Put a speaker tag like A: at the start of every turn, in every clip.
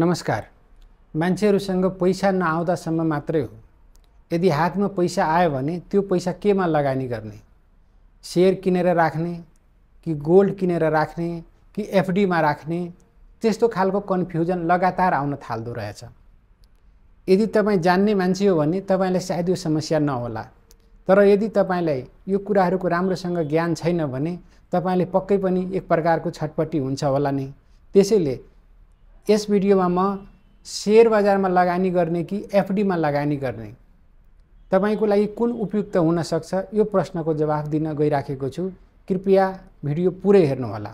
A: नमस्कार मान्छेहरूसँग पैसा नआउँदासम्म मात्रै हो यदि हातमा पैसा आयो भने त्यो पैसा केमा लगानी गर्ने सेयर किनेर राख्ने कि गोल्ड किनेर राख्ने कि एफडीमा राख्ने त्यस्तो खालको कन्फ्युजन लगातार आउन थाल्दो रहेछ यदि तपाईँ जान्ने मान्छे हो भने तपाईँलाई सायद यो समस्या नहोला तर यदि तपाईँलाई यो कुराहरूको राम्रोसँग ज्ञान छैन भने तपाईँले पक्कै पनि एक प्रकारको छटपट्टि हुन्छ होला नि त्यसैले यस भिडियोमा म सेयर बजारमा लगानी गर्ने कि एफडीमा लगानी गर्ने तपाईँको लागि कुन उपयुक्त हुनसक्छ यो प्रश्नको जवाफ दिन गइराखेको छु कृपया भिडियो पुरै हेर्नुहोला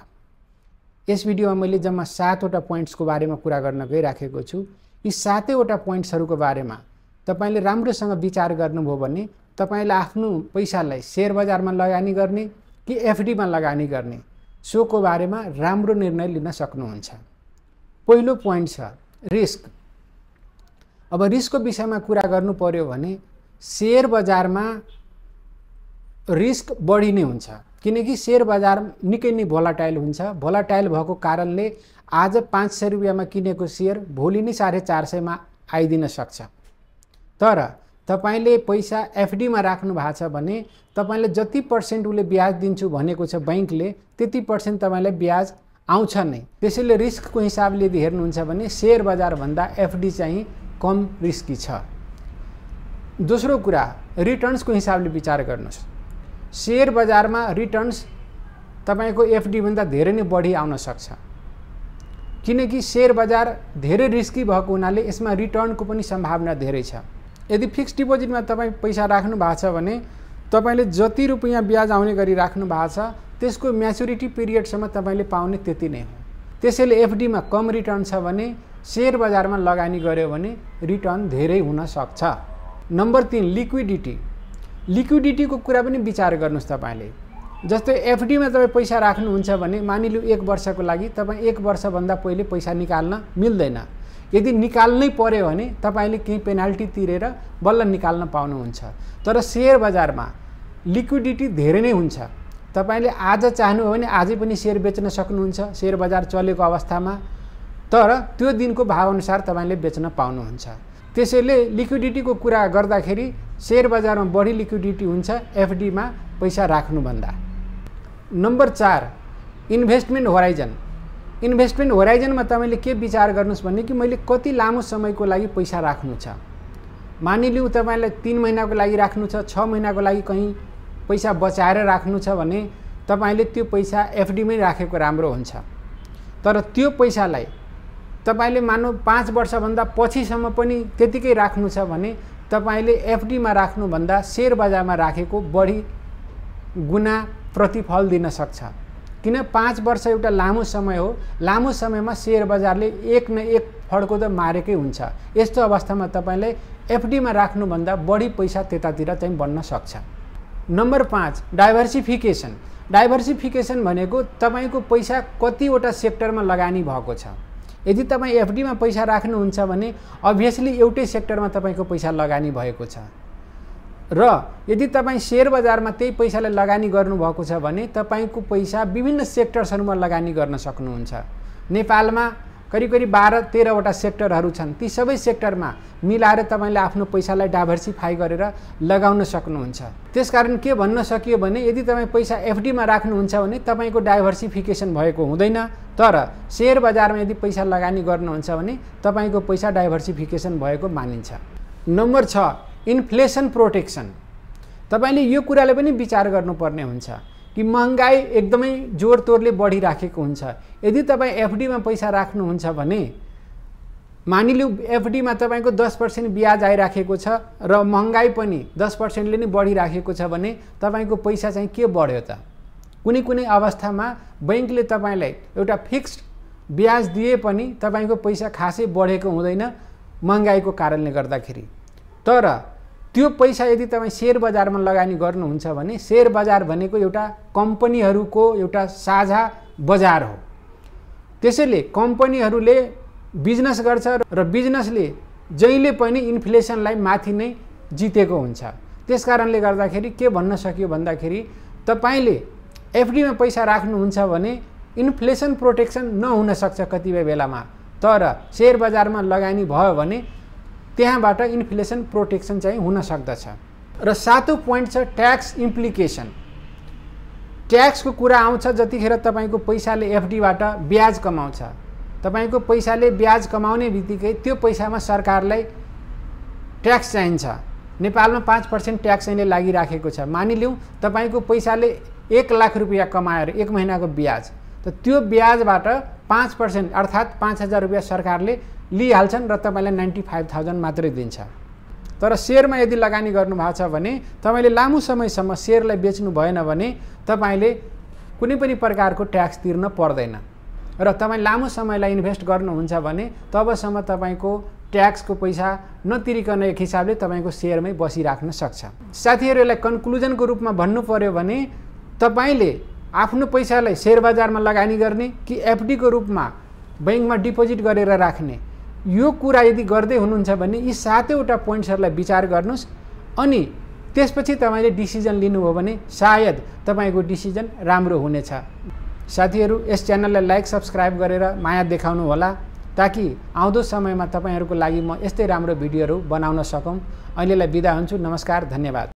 A: यस भिडियोमा मैले जम्मा सातवटा पोइन्ट्सको बारेमा कुरा गर्न गइराखेको छु यी सातैवटा पोइन्ट्सहरूको बारेमा तपाईँले राम्रोसँग विचार गर्नुभयो भने तपाईँले आफ्नो पैसालाई सेयर बजारमा लगानी गर्ने कि एफडीमा लगानी गर्ने सोको बारेमा राम्रो निर्णय लिन सक्नुहुन्छ पहिलो पोइन्ट छ रिस्क अब रिस्कको विषयमा कुरा गर्नु पर्यो भने सेयर बजारमा रिस्क बढी नै हुन्छ किनकि सेयर बजार निकै नै भोलाटाइल हुन्छ भोलाटाइल भएको कारणले आज पाँच सय रुपियाँमा किनेको सेयर भोलि नै साढे चार सयमा आइदिन सक्छ तर तपाईँले पैसा एफडीमा राख्नु भएको छ भने तपाईँले जति पर्सेन्ट उसले ब्याज दिन्छु भनेको छ ब्याङ्कले त्यति पर्सेन्ट तपाईँलाई ब्याज आउँछ नै त्यसैले रिस्कको हिसाबले यदि हेर्नुहुन्छ भने सेयर बजारभन्दा एफडी चाहिँ कम रिस्की छ दोस्रो कुरा रिटर्न्सको हिसाबले विचार गर्नुहोस् सेयर बजारमा रिटर्न्स तपाईँको एफडीभन्दा धेरै नै बढी आउन सक्छ किनकि सेयर बजार धेरै रिस्की भएको हुनाले यसमा रिटर्नको पनि सम्भावना धेरै छ यदि फिक्स डिपोजिटमा तपाईँ पैसा राख्नु भएको छ भने तपाईँले जति रुपियाँ ब्याज आउने गरी राख्नु भएको छ त्यसको म्याच्युरिटी पिरियडसम्म तपाईँले पाउने त्यति नै हो त्यसैले एफडीमा कम रिटर्न छ भने सेयर बजारमा लगानी गऱ्यो भने रिटर्न धेरै हुनसक्छ नम्बर तिन लिक्विडिटी लिक्विडिटीको कुरा पनि विचार गर्नुहोस् तपाईँले जस्तै एफडीमा तपाईँ पैसा राख्नुहुन्छ भने मानिलिउँ एक वर्षको लागि तपाईँ एक वर्षभन्दा पहिले पैसा निकाल्न मिल्दैन यदि निकाल्नै पर्यो भने तपाईँले केही पेनाल्टी तिरेर बल्ल निकाल्न पाउनुहुन्छ तर सेयर बजारमा लिक्विडिटी धेरै नै हुन्छ तपाईँले आज चाहनुभयो भने आजै पनि सेयर बेच्न सक्नुहुन्छ सेयर बजार चलेको अवस्थामा तर त्यो दिनको भावअनुसार तपाईँले बेच्न पाउनुहुन्छ त्यसैले लिक्विडिटीको कुरा गर्दाखेरि सेयर बजारमा बढी लिक्विडिटी हुन्छ एफडीमा पैसा राख्नुभन्दा नम्बर चार इन्भेस्टमेन्ट होराइजन इन्भेस्टमेन्ट होराइजनमा तपाईँले के विचार गर्नुहोस् भने कि मैले कति लामो समयको लागि पैसा राख्नु छ मानिलिउँ तपाईँलाई तिन महिनाको लागि राख्नु छ छ महिनाको लागि कहीँ पैसा बचाएर राख्नु छ भने तपाईँले त्यो पैसा एफडीमै राखेको राम्रो हुन्छ तर त्यो पैसालाई तपाईँले मानौ पाँच वर्षभन्दा पछिसम्म पनि त्यतिकै राख्नु छ भने तपाईँले एफडीमा राख्नुभन्दा सेयर बजारमा राखेको बढी गुना प्रतिफल दिन सक्छ किन पाँच वर्ष एउटा लामो समय हो लामो समयमा सेयर बजारले एक न एक फड्को त मारेकै हुन्छ यस्तो अवस्थामा तपाईँले एफडीमा राख्नुभन्दा बढी पैसा त्यतातिर चाहिँ बन्न सक्छ नम्बर पाँच डाइभर्सिफिकेसन डाइभर्सिफिकेसन भनेको तपाईँको पैसा कतिवटा सेक्टरमा लगानी भएको छ यदि तपाईँ एफडीमा पैसा राख्नुहुन्छ भने अभियसली एउटै सेक्टरमा तपाईँको पैसा लगानी भएको छ र यदि तपाईँ सेयर बजारमा त्यही पैसाले लगानी गर्नुभएको छ भने तपाईँको पैसा विभिन्न सेक्टर्सहरूमा लगानी गर्न सक्नुहुन्छ नेपालमा करिब करिब बाह्र तेह्रवटा सेक्टरहरू छन् ती सबै सेक्टरमा मिलाएर तपाईँले आफ्नो पैसालाई डाइभर्सिफाई गरेर लगाउन सक्नुहुन्छ त्यसकारण के भन्न सकियो भने यदि तपाईँ पैसा एफडीमा राख्नुहुन्छ भने तपाईँको डाइभर्सिफिकेसन भएको हुँदैन तर सेयर बजारमा यदि पैसा लगानी गर्नुहुन्छ भने तपाईँको पैसा डाइभर्सिफिकेसन भएको मानिन्छ नम्बर छ इन्फ्लेसन प्रोटेक्सन तपाईँले यो कुराले पनि विचार गर्नुपर्ने हुन्छ कि महँगाई एकदमै तोडले बढिराखेको हुन्छ यदि तपाईँ एफडीमा पैसा राख्नुहुन्छ भने मानिलिउँ एफडीमा तपाईँको दस पर्सेन्ट ब्याज आइराखेको छ र महँगाई पनि दस पर्सेन्टले नै बढिराखेको छ भने तपाईँको पैसा चाहिँ के बढ्यो त कुनै कुनै अवस्थामा ब्याङ्कले तपाईँलाई एउटा फिक्स्ड ब्याज दिए पनि तपाईँको पैसा खासै बढेको हुँदैन महँगाईको कारणले गर्दाखेरि तर त्यो पैसा यदि तपाईँ सेयर बजारमा लगानी गर्नुहुन्छ भने सेयर बजार भनेको एउटा कम्पनीहरूको एउटा साझा बजार हो त्यसैले कम्पनीहरूले बिजनेस गर्छ र बिजनेसले जहिले पनि इन्फ्लेसनलाई माथि नै जितेको हुन्छ त्यस कारणले गर्दाखेरि के भन्न सकियो भन्दाखेरि तपाईँले एफडीमा पैसा राख्नुहुन्छ भने इन्फ्लेसन प्रोटेक्सन नहुनसक्छ कतिपय बेलामा तर सेयर बजारमा लगानी भयो भने त्यहाँबाट इन्फ्लेसन प्रोटेक्सन चाहिँ हुन सक्दछ र सातौँ पोइन्ट छ ट्याक्स इम्प्लिकेसन ट्याक्सको कुरा आउँछ जतिखेर तपाईँको पैसाले एफडीबाट ब्याज कमाउँछ तपाईँको पैसाले ब्याज कमाउने बित्तिकै त्यो पैसामा सरकारलाई ट्याक्स चाहिन्छ नेपालमा पाँच पर्सेन्ट ट्याक्स अहिले लागिराखेको छ मानिलिउँ तपाईँको पैसाले एक लाख रुपियाँ कमाएर एक महिनाको ब्याज त त्यो ब्याजबाट पाँच पर्सेन्ट अर्थात् पाँच हजार रुपियाँ सरकारले लिइहाल्छन् र तपाईँलाई नाइन्टी फाइभ थाउजन्ड मात्रै दिन्छ तर सेयरमा यदि लगानी गर्नुभएको छ भने तपाईँले लामो समयसम्म सेयरलाई बेच्नु भएन भने तपाईँले कुनै पनि प्रकारको ट्याक्स तिर्न पर्दैन र तपाईँ लामो समयलाई इन्भेस्ट गर्नुहुन्छ भने तबसम्म तपाईँको ट्याक्सको पैसा नतिरिकन एक हिसाबले तपाईँको सेयरमै बसिराख्न सक्छ साथीहरू यसलाई कन्क्लुजनको रूपमा भन्नु पऱ्यो भने तपाईँले आफ्नो पैसालाई सेयर बजारमा लगानी गर्ने कि एफडीको रूपमा ब्याङ्कमा डिपोजिट गरेर राख्ने यो कुरा यदि गर्दै हुनुहुन्छ भने यी सातैवटा पोइन्ट्सहरूलाई विचार गर्नुहोस् अनि त्यसपछि तपाईँले डिसिजन लिनुभयो भने सायद तपाईँको डिसिजन राम्रो हुनेछ साथीहरू यस च्यानललाई लाइक सब्सक्राइब गरेर माया देखाउनु होला ताकि आउँदो समयमा तपाईँहरूको लागि म यस्तै राम्रो भिडियोहरू बनाउन सकौँ अहिलेलाई बिदा हुन्छु नमस्कार धन्यवाद